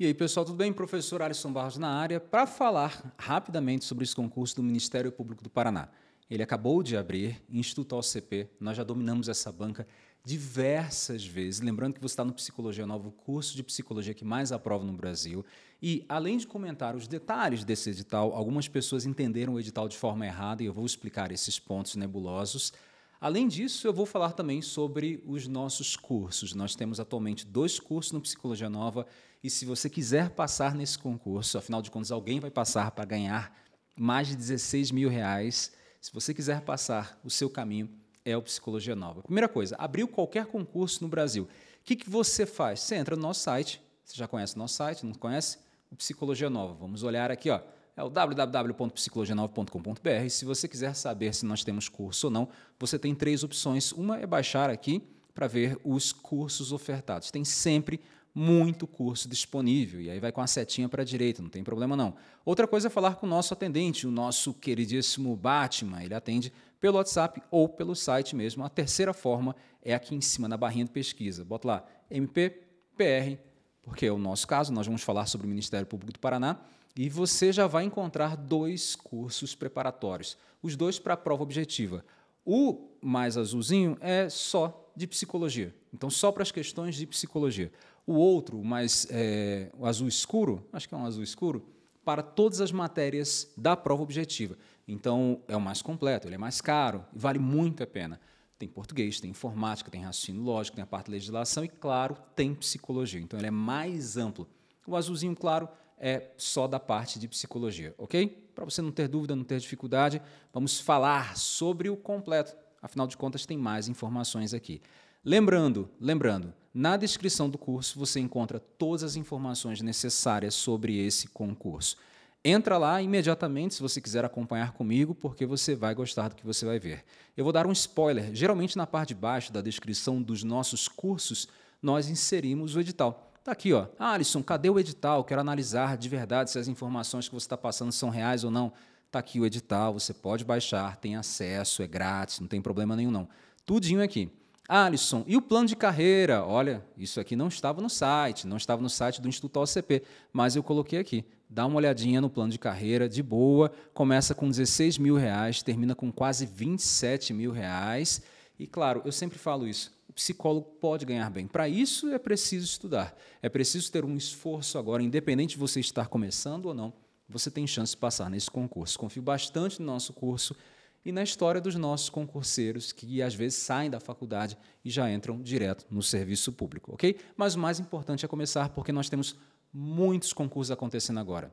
E aí, pessoal, tudo bem? Professor Alisson Barros na área para falar rapidamente sobre esse concurso do Ministério Público do Paraná. Ele acabou de abrir, Instituto OCP, nós já dominamos essa banca diversas vezes. Lembrando que você está no Psicologia Nova, o curso de psicologia que mais aprova no Brasil. E, além de comentar os detalhes desse edital, algumas pessoas entenderam o edital de forma errada e eu vou explicar esses pontos nebulosos. Além disso, eu vou falar também sobre os nossos cursos. Nós temos atualmente dois cursos no Psicologia Nova e se você quiser passar nesse concurso, afinal de contas, alguém vai passar para ganhar mais de 16 mil reais. Se você quiser passar, o seu caminho é o Psicologia Nova. Primeira coisa, abriu qualquer concurso no Brasil. O que, que você faz? Você entra no nosso site, você já conhece o nosso site, não conhece? O Psicologia Nova. Vamos olhar aqui, ó. É o www.psicologianova.com.br. Se você quiser saber se nós temos curso ou não, você tem três opções. Uma é baixar aqui para ver os cursos ofertados. Tem sempre muito curso disponível. E aí vai com a setinha para a direita, não tem problema não. Outra coisa é falar com o nosso atendente, o nosso queridíssimo Batman. Ele atende pelo WhatsApp ou pelo site mesmo. A terceira forma é aqui em cima, na barrinha de pesquisa. Bota lá MPPR, porque é o nosso caso, nós vamos falar sobre o Ministério Público do Paraná. E você já vai encontrar dois cursos preparatórios, os dois para a prova objetiva. O mais azulzinho é só de psicologia, então só para as questões de psicologia. O outro, mas é, o azul escuro, acho que é um azul escuro, para todas as matérias da prova objetiva. Então, é o mais completo, ele é mais caro, vale muito a pena. Tem português, tem informática, tem raciocínio lógico, tem a parte de legislação e, claro, tem psicologia. Então, ele é mais amplo. O azulzinho claro é só da parte de psicologia, ok? Para você não ter dúvida, não ter dificuldade, vamos falar sobre o completo. Afinal de contas, tem mais informações aqui. Lembrando, lembrando, na descrição do curso você encontra todas as informações necessárias sobre esse concurso. Entra lá imediatamente se você quiser acompanhar comigo, porque você vai gostar do que você vai ver. Eu vou dar um spoiler. Geralmente na parte de baixo da descrição dos nossos cursos, nós inserimos o edital. Está aqui, ó. Ah, Alisson, cadê o edital? Quero analisar de verdade se as informações que você está passando são reais ou não. Está aqui o edital, você pode baixar, tem acesso, é grátis, não tem problema nenhum não. Tudinho aqui. Alisson, e o plano de carreira? Olha, isso aqui não estava no site, não estava no site do Instituto OCP, mas eu coloquei aqui. Dá uma olhadinha no plano de carreira, de boa. Começa com 16 mil reais, termina com quase 27 mil reais. E claro, eu sempre falo isso. O psicólogo pode ganhar bem. Para isso é preciso estudar. É preciso ter um esforço agora, independente de você estar começando ou não. Você tem chance de passar nesse concurso. Confio bastante no nosso curso e na história dos nossos concurseiros que às vezes saem da faculdade e já entram direto no serviço público, ok? Mas o mais importante é começar porque nós temos muitos concursos acontecendo agora.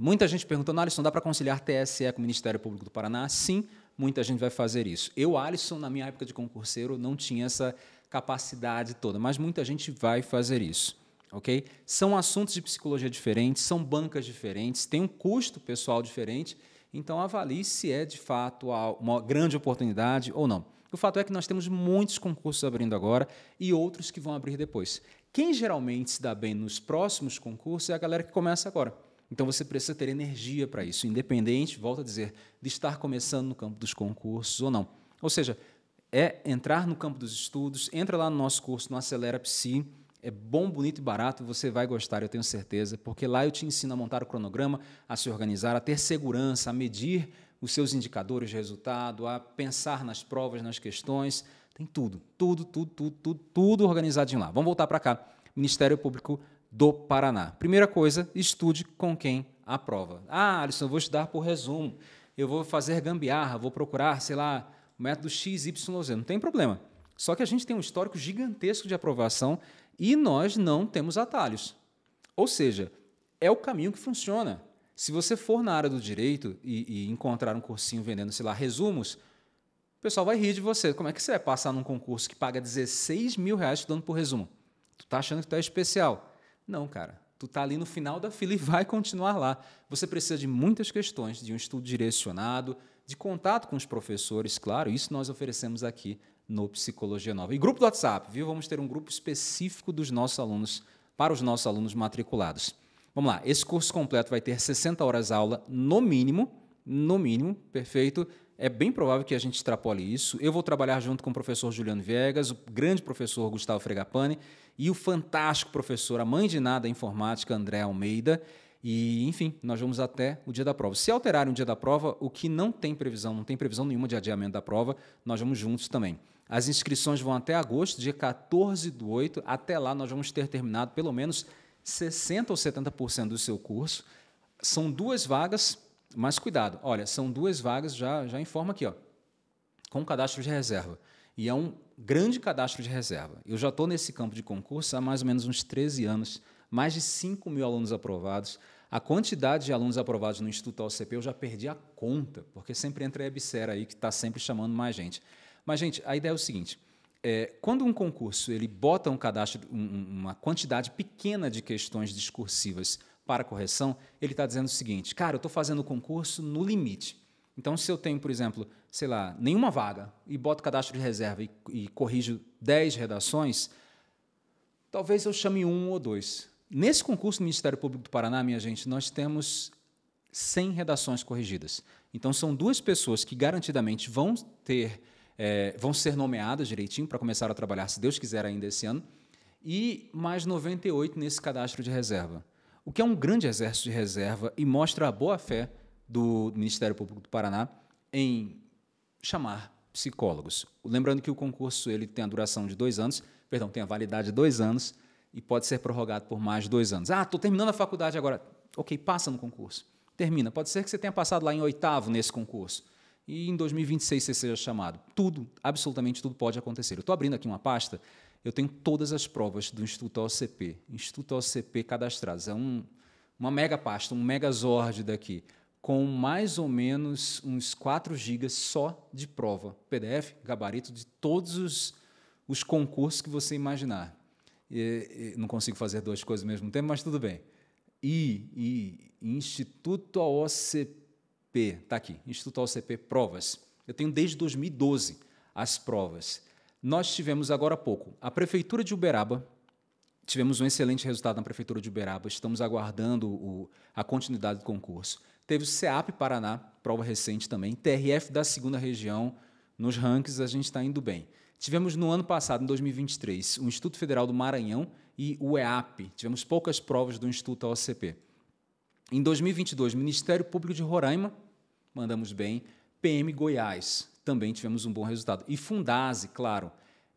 Muita gente perguntando, Alisson, dá para conciliar TSE com o Ministério Público do Paraná? Sim, muita gente vai fazer isso. Eu, Alisson, na minha época de concurseiro, não tinha essa capacidade toda, mas muita gente vai fazer isso. ok? São assuntos de psicologia diferentes, são bancas diferentes, tem um custo pessoal diferente então, avalie se é de fato uma grande oportunidade ou não. O fato é que nós temos muitos concursos abrindo agora e outros que vão abrir depois. Quem geralmente se dá bem nos próximos concursos é a galera que começa agora. Então você precisa ter energia para isso, independente, volto a dizer, de estar começando no campo dos concursos ou não. Ou seja, é entrar no campo dos estudos, entra lá no nosso curso no Acelera Psi, é bom, bonito e barato, você vai gostar, eu tenho certeza, porque lá eu te ensino a montar o cronograma, a se organizar, a ter segurança, a medir os seus indicadores de resultado, a pensar nas provas, nas questões, tem tudo, tudo, tudo, tudo, tudo, tudo organizadinho lá. Vamos voltar para cá. Ministério Público do Paraná. Primeira coisa, estude com quem aprova. Ah, Alisson, eu vou estudar por resumo. Eu vou fazer gambiarra, vou procurar, sei lá, método XYZ. Não tem problema. Só que a gente tem um histórico gigantesco de aprovação e nós não temos atalhos. Ou seja, é o caminho que funciona. Se você for na área do direito e, e encontrar um cursinho vendendo, sei lá, resumos, o pessoal vai rir de você. Como é que você vai passar num concurso que paga 16 mil reais estudando por resumo? Tu tá achando que tu é especial? Não, cara. Tu tá ali no final da fila e vai continuar lá. Você precisa de muitas questões, de um estudo direcionado, de contato com os professores, claro, isso nós oferecemos aqui no Psicologia Nova. E grupo do WhatsApp, viu? Vamos ter um grupo específico dos nossos alunos, para os nossos alunos matriculados. Vamos lá, esse curso completo vai ter 60 horas aula, no mínimo, no mínimo, perfeito. É bem provável que a gente extrapole isso. Eu vou trabalhar junto com o professor Juliano Viegas, o grande professor Gustavo Fregapane e o fantástico professor, a mãe de nada informática, André Almeida. E, enfim, nós vamos até o dia da prova. Se alterarem o dia da prova, o que não tem previsão, não tem previsão nenhuma de adiamento da prova, nós vamos juntos também. As inscrições vão até agosto, dia 14 do 8. Até lá, nós vamos ter terminado pelo menos 60% ou 70% do seu curso. São duas vagas, mas cuidado. Olha, são duas vagas, já, já informa aqui, ó, com cadastro de reserva. E é um grande cadastro de reserva. Eu já estou nesse campo de concurso há mais ou menos uns 13 anos, mais de 5 mil alunos aprovados. A quantidade de alunos aprovados no Instituto OCP eu já perdi a conta, porque sempre entra a EBSER aí, que está sempre chamando mais gente. Mas, gente, a ideia é o seguinte. É, quando um concurso ele bota um cadastro, um, uma quantidade pequena de questões discursivas para correção, ele está dizendo o seguinte: cara, eu estou fazendo o concurso no limite. Então, se eu tenho, por exemplo, sei lá, nenhuma vaga e boto cadastro de reserva e, e corrijo 10 redações, talvez eu chame um ou dois. Nesse concurso do Ministério Público do Paraná, minha gente, nós temos 100 redações corrigidas. Então, são duas pessoas que garantidamente vão ter é, vão ser nomeadas direitinho para começar a trabalhar, se Deus quiser, ainda esse ano, e mais 98 nesse cadastro de reserva, o que é um grande exército de reserva e mostra a boa-fé do Ministério Público do Paraná em chamar psicólogos. Lembrando que o concurso ele tem a duração de dois anos, perdão, tem a validade de dois anos e pode ser prorrogado por mais dois anos. Ah, estou terminando a faculdade agora. Ok, passa no concurso. Termina. Pode ser que você tenha passado lá em oitavo nesse concurso e em 2026 você seja chamado. Tudo, absolutamente tudo pode acontecer. Eu estou abrindo aqui uma pasta, eu tenho todas as provas do Instituto OCP, Instituto OCP cadastradas. É um, uma mega pasta, um megazord daqui, com mais ou menos uns 4 gigas só de prova. PDF, gabarito de todos os, os concursos que você imaginar. E, e, não consigo fazer duas coisas ao mesmo tempo, mas tudo bem. E, e Instituto OCP P, está aqui, Instituto OCP Provas. Eu tenho desde 2012 as provas. Nós tivemos agora há pouco a Prefeitura de Uberaba, tivemos um excelente resultado na Prefeitura de Uberaba, estamos aguardando o, a continuidade do concurso. Teve o CEAP Paraná, prova recente também, TRF da segunda região, nos rankings a gente está indo bem. Tivemos no ano passado, em 2023, o Instituto Federal do Maranhão e o EAP, tivemos poucas provas do Instituto OCP. Em 2022, Ministério Público de Roraima, mandamos bem. PM Goiás, também tivemos um bom resultado. E Fundase, claro.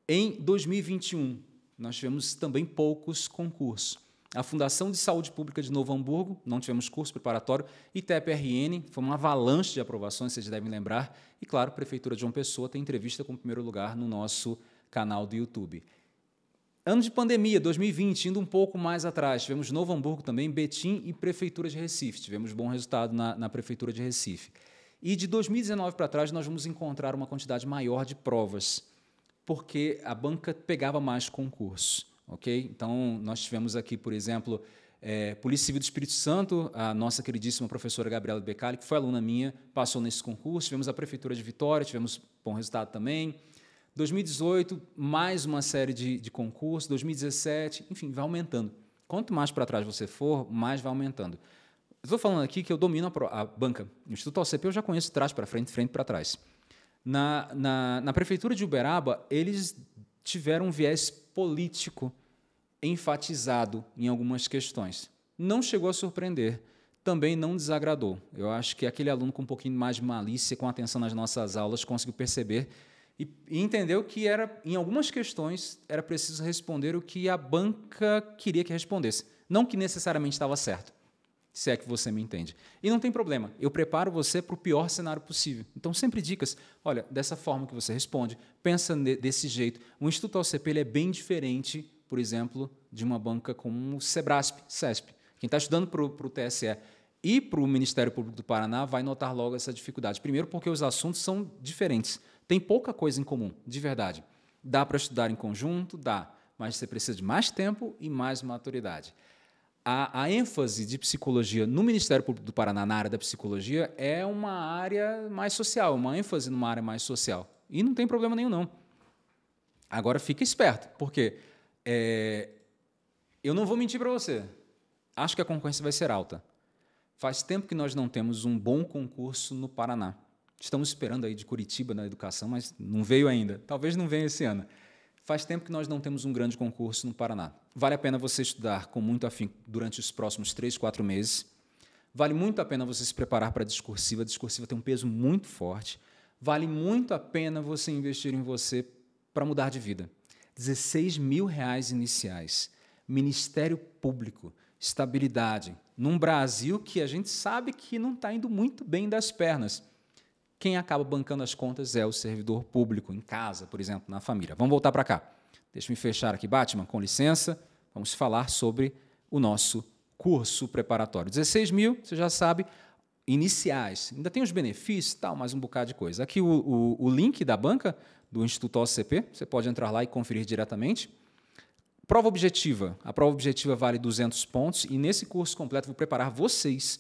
Em 2021, nós tivemos também poucos concursos. A Fundação de Saúde Pública de Novo Hamburgo, não tivemos curso preparatório, e TPRN foi uma avalanche de aprovações, vocês devem lembrar. E, claro, Prefeitura de João Pessoa tem entrevista com o primeiro lugar no nosso canal do YouTube. Anos de pandemia, 2020, indo um pouco mais atrás, tivemos Novo Hamburgo também, Betim e Prefeitura de Recife. Tivemos bom resultado na, na Prefeitura de Recife. E de 2019 para trás, nós vamos encontrar uma quantidade maior de provas, porque a banca pegava mais concurso. Okay? Então, nós tivemos aqui, por exemplo, é, Polícia Civil do Espírito Santo, a nossa queridíssima professora Gabriela Becali, que foi aluna minha, passou nesse concurso. Tivemos a Prefeitura de Vitória, tivemos bom resultado também. 2018, mais uma série de, de concursos, 2017, enfim, vai aumentando. Quanto mais para trás você for, mais vai aumentando. Estou falando aqui que eu domino a, a banca. No Instituto OCP eu já conheço trás para frente, frente para trás. Na, na, na prefeitura de Uberaba, eles tiveram um viés político enfatizado em algumas questões. Não chegou a surpreender, também não desagradou. Eu acho que aquele aluno com um pouquinho mais de malícia, com atenção nas nossas aulas, conseguiu perceber e, e entendeu que era em algumas questões era preciso responder o que a banca queria que respondesse, não que necessariamente estava certo. Se é que você me entende. E não tem problema, eu preparo você para o pior cenário possível. Então, sempre dicas. Olha, dessa forma que você responde, pensa desse jeito. O Instituto OCP ele é bem diferente, por exemplo, de uma banca como o Sebrasp, CESP. Quem está estudando para o TSE e para o Ministério Público do Paraná vai notar logo essa dificuldade. Primeiro, porque os assuntos são diferentes. Tem pouca coisa em comum, de verdade. Dá para estudar em conjunto? Dá, mas você precisa de mais tempo e mais maturidade. A, a, ênfase de psicologia no Ministério Público do Paraná, na área da psicologia, é uma área mais social, uma ênfase numa área mais social. E não tem problema nenhum, não. Agora fica esperto, porque é, eu não vou mentir para você. Acho que a concorrência vai ser alta. Faz tempo que nós não temos um bom concurso no Paraná. Estamos esperando aí de Curitiba na educação, mas não veio ainda. Talvez não venha esse ano. Faz tempo que nós não temos um grande concurso no Paraná. Vale a pena você estudar com muito afinco durante os próximos três, quatro meses. Vale muito a pena você se preparar para a discursiva. A discursiva tem um peso muito forte. Vale muito a pena você investir em você para mudar de vida. 16 mil reais iniciais. Ministério Público, estabilidade. Num Brasil que a gente sabe que não está indo muito bem das pernas quem acaba bancando as contas é o servidor público, em casa, por exemplo, na família. Vamos voltar para cá. Deixa me fechar aqui, Batman, com licença. Vamos falar sobre o nosso curso preparatório. 16 mil, você já sabe, iniciais. Ainda tem os benefícios e tal, mais um bocado de coisa. Aqui o, o, o link da banca do Instituto OCP, você pode entrar lá e conferir diretamente. Prova objetiva. A prova objetiva vale 200 pontos e nesse curso completo vou preparar vocês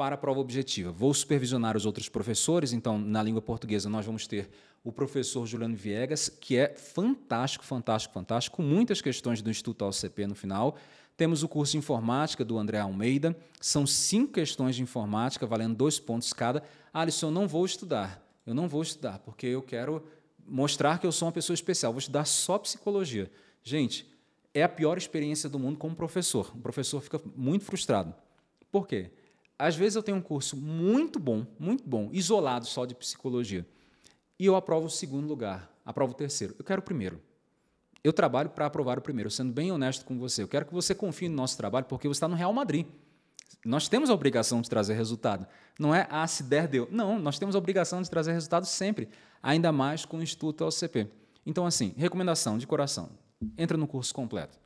para a prova objetiva. Vou supervisionar os outros professores, então, na língua portuguesa, nós vamos ter o professor Juliano Viegas, que é fantástico, fantástico, fantástico, com muitas questões do Instituto AOCP no final. Temos o curso de informática do André Almeida, são cinco questões de informática, valendo dois pontos cada. Alisson, eu não vou estudar, eu não vou estudar, porque eu quero mostrar que eu sou uma pessoa especial, vou estudar só psicologia. Gente, é a pior experiência do mundo como professor. O professor fica muito frustrado. Por quê? às vezes eu tenho um curso muito bom, muito bom, isolado só de psicologia, e eu aprovo o segundo lugar, aprovo o terceiro. Eu quero o primeiro. Eu trabalho para aprovar o primeiro, sendo bem honesto com você. Eu quero que você confie no nosso trabalho, porque você está no Real Madrid. Nós temos a obrigação de trazer resultado. Não é, a ah, se der, deu. Não, nós temos a obrigação de trazer resultado sempre, ainda mais com o Instituto LCP. Então, assim, recomendação de coração: entra no curso completo.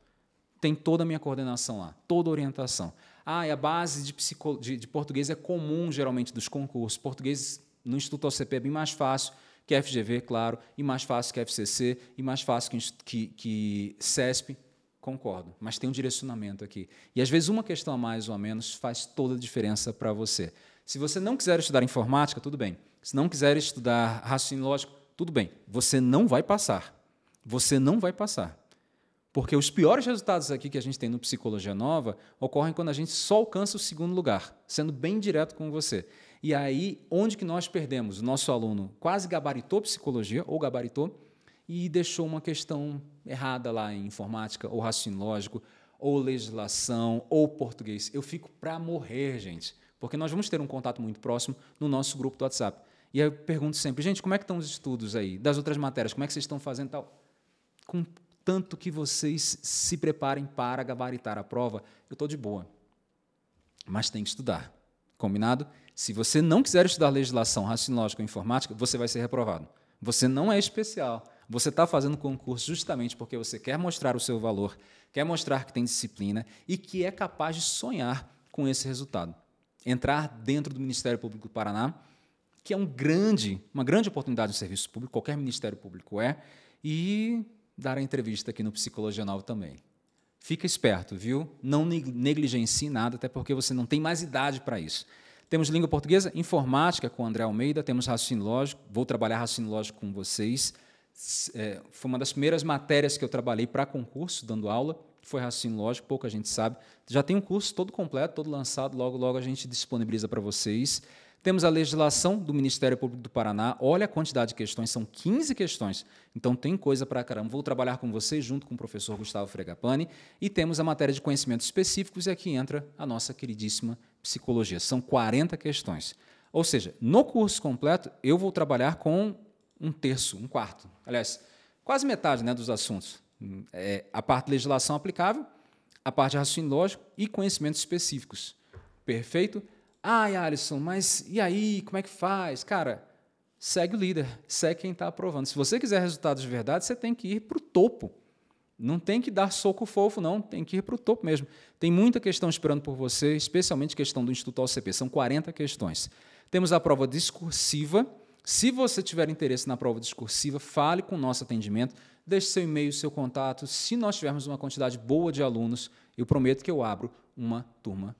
Tem toda a minha coordenação lá, toda a orientação. Ah, e a base de, de, de português é comum, geralmente, dos concursos. Português no Instituto OCP é bem mais fácil que FGV, claro, e mais fácil que FCC, e mais fácil que, que, que CESP. Concordo, mas tem um direcionamento aqui. E às vezes uma questão a mais ou a menos faz toda a diferença para você. Se você não quiser estudar informática, tudo bem. Se não quiser estudar raciocínio lógico, tudo bem. Você não vai passar. Você não vai passar. Porque os piores resultados aqui que a gente tem no Psicologia Nova ocorrem quando a gente só alcança o segundo lugar, sendo bem direto com você. E aí, onde que nós perdemos? O nosso aluno quase gabaritou psicologia, ou gabaritou, e deixou uma questão errada lá em informática, ou raciocínio lógico, ou legislação, ou português. Eu fico para morrer, gente, porque nós vamos ter um contato muito próximo no nosso grupo do WhatsApp. E aí eu pergunto sempre, gente, como é que estão os estudos aí? Das outras matérias, como é que vocês estão fazendo tal? Com tanto que vocês se preparem para gabaritar a prova. Eu estou de boa, mas tem que estudar. Combinado? Se você não quiser estudar legislação, raciocínio lógico ou informática, você vai ser reprovado. Você não é especial. Você está fazendo concurso justamente porque você quer mostrar o seu valor, quer mostrar que tem disciplina e que é capaz de sonhar com esse resultado. Entrar dentro do Ministério Público do Paraná, que é um grande, uma grande oportunidade no serviço público, qualquer Ministério Público é, e dar a entrevista aqui no Psicologia Nova também. Fica esperto, viu? Não negligencie nada, até porque você não tem mais idade para isso. Temos língua portuguesa, informática com o André Almeida, temos raciocínio lógico, vou trabalhar raciocínio lógico com vocês. É, foi uma das primeiras matérias que eu trabalhei para concurso, dando aula, foi raciocínio lógico, pouca gente sabe. Já tem um curso todo completo, todo lançado, logo, logo a gente disponibiliza para vocês. Temos a legislação do Ministério Público do Paraná. Olha a quantidade de questões, são 15 questões. Então tem coisa para caramba. Vou trabalhar com vocês junto com o professor Gustavo Fregapani. E temos a matéria de conhecimentos específicos, e aqui entra a nossa queridíssima psicologia. São 40 questões. Ou seja, no curso completo, eu vou trabalhar com um terço, um quarto. Aliás, quase metade né, dos assuntos. É a parte de legislação aplicável, a parte de raciocínio lógico e conhecimentos específicos. Perfeito? Ai, Alisson, mas e aí? Como é que faz? Cara, segue o líder, segue quem está aprovando. Se você quiser resultados de verdade, você tem que ir para o topo. Não tem que dar soco fofo, não. Tem que ir para o topo mesmo. Tem muita questão esperando por você, especialmente questão do Instituto OCP. São 40 questões. Temos a prova discursiva. Se você tiver interesse na prova discursiva, fale com o nosso atendimento, deixe seu e-mail, seu contato. Se nós tivermos uma quantidade boa de alunos, eu prometo que eu abro uma turma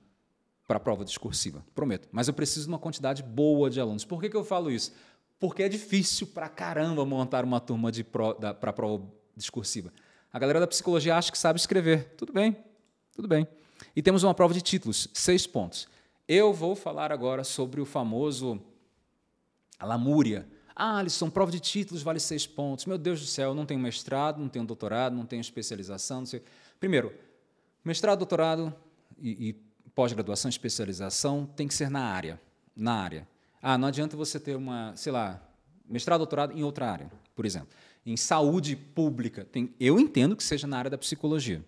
para a prova discursiva, prometo. Mas eu preciso de uma quantidade boa de alunos. Por que, que eu falo isso? Porque é difícil para caramba montar uma turma para a prova discursiva. A galera da psicologia acha que sabe escrever. Tudo bem, tudo bem. E temos uma prova de títulos, seis pontos. Eu vou falar agora sobre o famoso a lamúria. Ah, Alisson, prova de títulos vale seis pontos. Meu Deus do céu, eu não tenho mestrado, não tenho doutorado, não tenho especialização. Não sei. Primeiro, mestrado, doutorado e, e pós-graduação, especialização, tem que ser na área. Na área. Ah, não adianta você ter uma, sei lá, mestrado, doutorado em outra área, por exemplo. Em saúde pública, tem, eu entendo que seja na área da psicologia.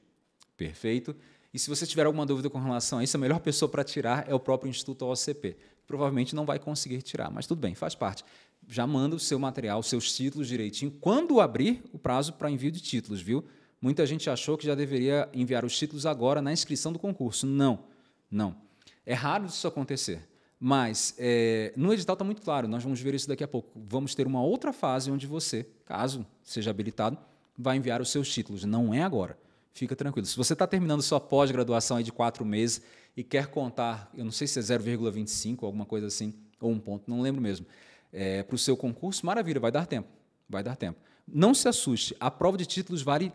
Perfeito? E se você tiver alguma dúvida com relação a isso, a melhor pessoa para tirar é o próprio Instituto OCP. Provavelmente não vai conseguir tirar, mas tudo bem, faz parte. Já manda o seu material, os seus títulos direitinho, quando abrir o prazo para envio de títulos, viu? Muita gente achou que já deveria enviar os títulos agora na inscrição do concurso. Não. Não. É raro isso acontecer. Mas é, no edital está muito claro, nós vamos ver isso daqui a pouco. Vamos ter uma outra fase onde você, caso seja habilitado, vai enviar os seus títulos. Não é agora. Fica tranquilo. Se você está terminando sua pós-graduação de quatro meses e quer contar, eu não sei se é 0,25, alguma coisa assim, ou um ponto, não lembro mesmo, é, para o seu concurso, maravilha, vai dar tempo. Vai dar tempo. Não se assuste, a prova de títulos vale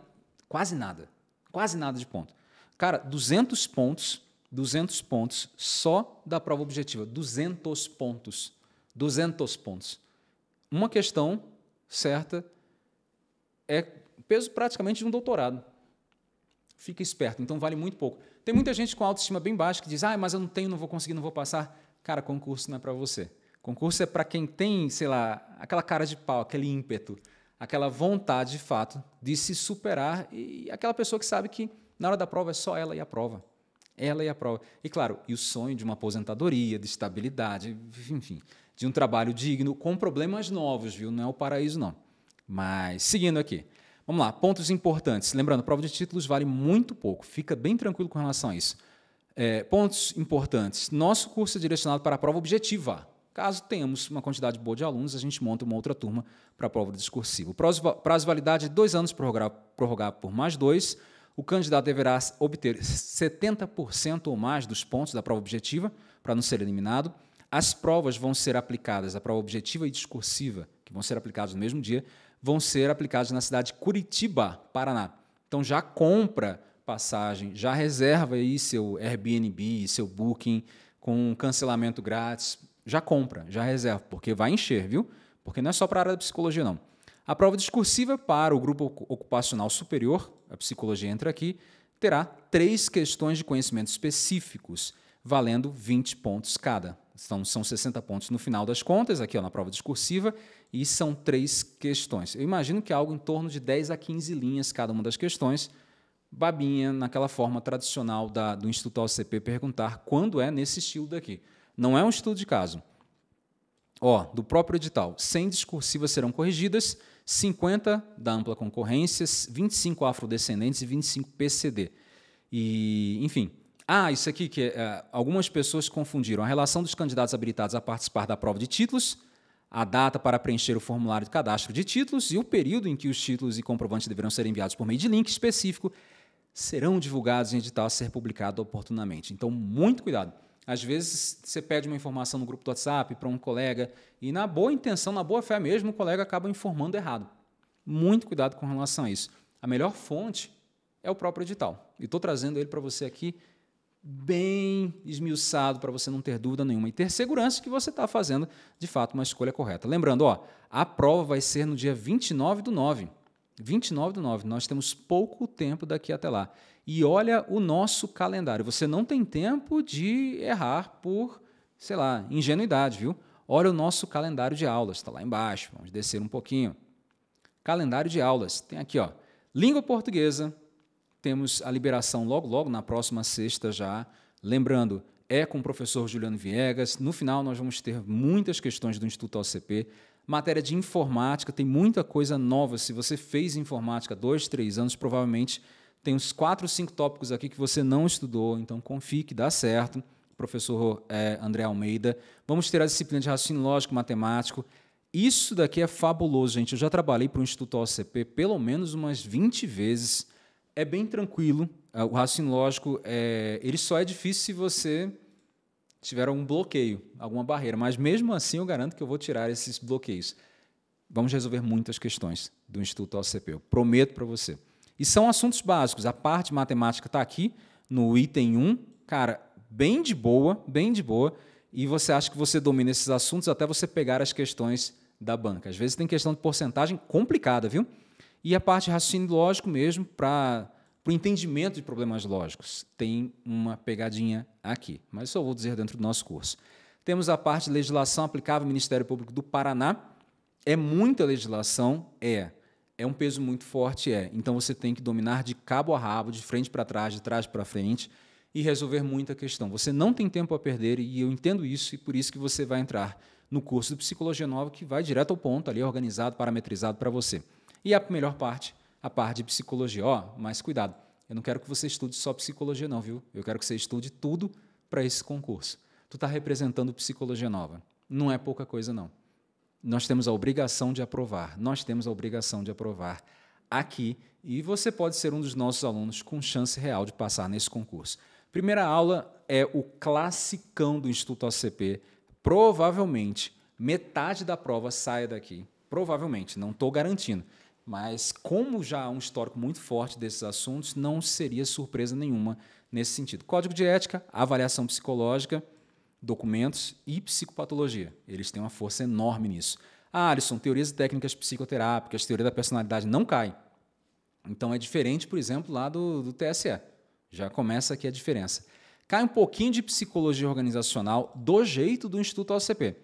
quase nada. Quase nada de ponto. Cara, 200 pontos 200 pontos só da prova objetiva. 200 pontos. 200 pontos. Uma questão certa é peso praticamente de um doutorado. Fica esperto, então vale muito pouco. Tem muita gente com autoestima bem baixa que diz: ah, mas eu não tenho, não vou conseguir, não vou passar. Cara, concurso não é para você. Concurso é para quem tem, sei lá, aquela cara de pau, aquele ímpeto, aquela vontade de fato de se superar e aquela pessoa que sabe que na hora da prova é só ela e a prova. Ela e é a prova. E claro, e o sonho de uma aposentadoria, de estabilidade, enfim, de um trabalho digno, com problemas novos, viu? Não é o paraíso, não. Mas seguindo aqui. Vamos lá, pontos importantes. Lembrando, a prova de títulos vale muito pouco. Fica bem tranquilo com relação a isso. É, pontos importantes. Nosso curso é direcionado para a prova objetiva. Caso tenhamos uma quantidade boa de alunos, a gente monta uma outra turma para a prova discursiva. Prazo, de validade é dois anos, prorrogar, prorrogar por mais dois o candidato deverá obter 70% ou mais dos pontos da prova objetiva para não ser eliminado. As provas vão ser aplicadas, a prova objetiva e discursiva, que vão ser aplicadas no mesmo dia, vão ser aplicadas na cidade de Curitiba, Paraná. Então já compra passagem, já reserva aí seu Airbnb, seu Booking com cancelamento grátis, já compra, já reserva, porque vai encher, viu? Porque não é só para a área da psicologia não. A prova discursiva para o grupo ocupacional superior, a psicologia entra aqui, terá três questões de conhecimento específicos, valendo 20 pontos cada. Então, são 60 pontos no final das contas, aqui ó, na prova discursiva, e são três questões. Eu imagino que é algo em torno de 10 a 15 linhas cada uma das questões. Babinha, naquela forma tradicional da, do Instituto OCP, perguntar quando é nesse estilo daqui. Não é um estudo de caso ó, do próprio edital, 100 discursivas serão corrigidas, 50 da ampla concorrência, 25 afrodescendentes e 25 PCD. E, enfim. Ah, isso aqui que é, algumas pessoas confundiram. A relação dos candidatos habilitados a participar da prova de títulos, a data para preencher o formulário de cadastro de títulos e o período em que os títulos e comprovantes deverão ser enviados por meio de link específico serão divulgados em edital a ser publicado oportunamente. Então, muito cuidado. Às vezes você pede uma informação no grupo do WhatsApp para um colega e, na boa intenção, na boa fé mesmo, o colega acaba informando errado. Muito cuidado com relação a isso. A melhor fonte é o próprio edital. E estou trazendo ele para você aqui bem esmiuçado para você não ter dúvida nenhuma e ter segurança que você está fazendo de fato uma escolha correta. Lembrando, ó, a prova vai ser no dia 29 do 9. 29 do 9. Nós temos pouco tempo daqui até lá. E olha o nosso calendário. Você não tem tempo de errar por, sei lá, ingenuidade, viu? Olha o nosso calendário de aulas, está lá embaixo. Vamos descer um pouquinho. Calendário de aulas. Tem aqui, ó. Língua portuguesa. Temos a liberação logo, logo, na próxima sexta já. Lembrando, é com o professor Juliano Viegas. No final, nós vamos ter muitas questões do Instituto OCP. Matéria de informática, tem muita coisa nova. Se você fez informática dois, três anos, provavelmente tem uns quatro, cinco tópicos aqui que você não estudou, então confie que dá certo. Professor é, André Almeida. Vamos ter a disciplina de raciocínio lógico matemático. Isso daqui é fabuloso, gente. Eu já trabalhei para o Instituto OCP pelo menos umas 20 vezes. É bem tranquilo. É, o raciocínio lógico, é, ele só é difícil se você tiveram um bloqueio, alguma barreira, mas mesmo assim eu garanto que eu vou tirar esses bloqueios. Vamos resolver muitas questões do Instituto OCP, eu prometo para você. E são assuntos básicos, a parte matemática está aqui no item 1, cara, bem de boa, bem de boa, e você acha que você domina esses assuntos até você pegar as questões da banca. Às vezes tem questão de porcentagem complicada, viu? E a parte raciocínio lógico mesmo para para o entendimento de problemas lógicos. Tem uma pegadinha aqui, mas só vou dizer dentro do nosso curso. Temos a parte de legislação aplicável ao Ministério Público do Paraná. É muita legislação? É. É um peso muito forte? É. Então você tem que dominar de cabo a rabo, de frente para trás, de trás para frente e resolver muita questão. Você não tem tempo a perder e eu entendo isso e por isso que você vai entrar no curso de Psicologia Nova que vai direto ao ponto, ali organizado, parametrizado para você. E a melhor parte a parte de psicologia. Ó, oh, mas cuidado, eu não quero que você estude só psicologia, não, viu? Eu quero que você estude tudo para esse concurso. Tu está representando psicologia nova. Não é pouca coisa, não. Nós temos a obrigação de aprovar. Nós temos a obrigação de aprovar aqui e você pode ser um dos nossos alunos com chance real de passar nesse concurso. Primeira aula é o classicão do Instituto ACP. Provavelmente metade da prova saia daqui. Provavelmente, não estou garantindo. Mas, como já há um histórico muito forte desses assuntos, não seria surpresa nenhuma nesse sentido. Código de ética, avaliação psicológica, documentos e psicopatologia. Eles têm uma força enorme nisso. Ah, Alisson, teorias e técnicas psicoterápicas, teoria da personalidade não cai. Então é diferente, por exemplo, lá do, do TSE. Já começa aqui a diferença. Cai um pouquinho de psicologia organizacional do jeito do Instituto OCP.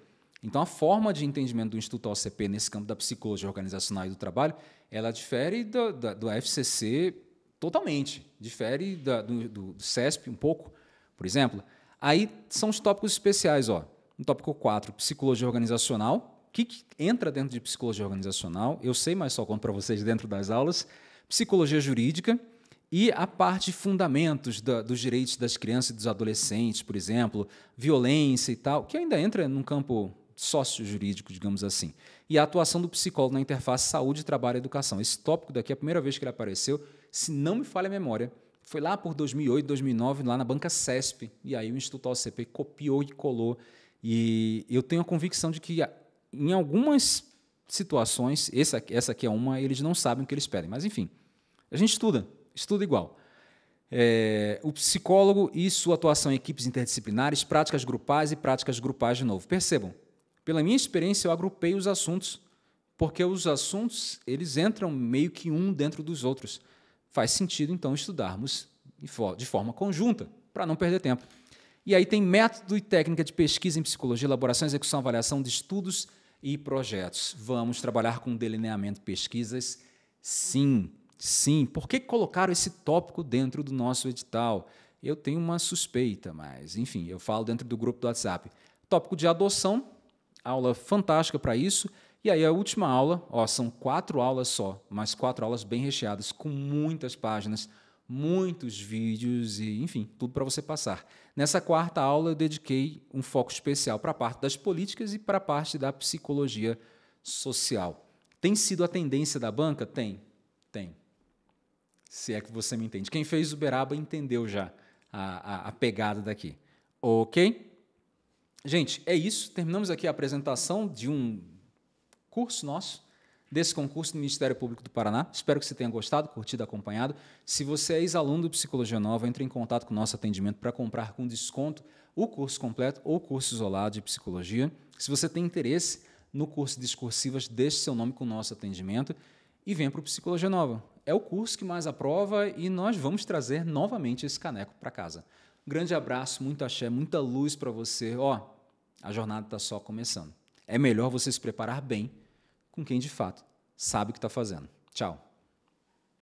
Então, a forma de entendimento do Instituto OCP nesse campo da psicologia organizacional e do trabalho, ela difere do, do, do FCC totalmente, difere da, do, do, CESP um pouco, por exemplo. Aí são os tópicos especiais. Ó. No tópico 4, psicologia organizacional. O que, que entra dentro de psicologia organizacional? Eu sei, mas só conto para vocês dentro das aulas. Psicologia jurídica e a parte de fundamentos da, dos direitos das crianças e dos adolescentes, por exemplo, violência e tal, que ainda entra num campo sócio-jurídico, digamos assim. E a atuação do psicólogo na interface saúde, trabalho e educação. Esse tópico daqui, é a primeira vez que ele apareceu, se não me falha a memória, foi lá por 2008, 2009, lá na banca CESP. E aí o Instituto OCP copiou e colou. E eu tenho a convicção de que em algumas situações, essa, essa aqui é uma, eles não sabem o que eles pedem. Mas, enfim, a gente estuda, estuda igual. É, o psicólogo e sua atuação em equipes interdisciplinares, práticas grupais e práticas grupais de novo. Percebam, pela minha experiência, eu agrupei os assuntos, porque os assuntos eles entram meio que um dentro dos outros. Faz sentido, então, estudarmos de forma conjunta, para não perder tempo. E aí tem método e técnica de pesquisa em psicologia, elaboração, execução, avaliação de estudos e projetos. Vamos trabalhar com delineamento pesquisas? Sim, sim. Por que colocaram esse tópico dentro do nosso edital? Eu tenho uma suspeita, mas enfim, eu falo dentro do grupo do WhatsApp. Tópico de adoção, aula fantástica para isso. E aí a última aula, ó, são quatro aulas só, mas quatro aulas bem recheadas, com muitas páginas, muitos vídeos e, enfim, tudo para você passar. Nessa quarta aula eu dediquei um foco especial para a parte das políticas e para a parte da psicologia social. Tem sido a tendência da banca? Tem, tem. Se é que você me entende. Quem fez Uberaba entendeu já a, a, a pegada daqui. Ok? Gente, é isso. Terminamos aqui a apresentação de um curso nosso, desse concurso do Ministério Público do Paraná. Espero que você tenha gostado, curtido, acompanhado. Se você é ex-aluno do Psicologia Nova, entre em contato com o nosso atendimento para comprar com desconto o curso completo ou o curso isolado de Psicologia. Se você tem interesse no curso de Discursivas, deixe seu nome com o nosso atendimento e venha para o Psicologia Nova. É o curso que mais aprova e nós vamos trazer novamente esse caneco para casa. Um grande abraço, muito axé, muita luz para você. Ó, a jornada está só começando. É melhor você se preparar bem com quem de fato sabe o que está fazendo. Tchau.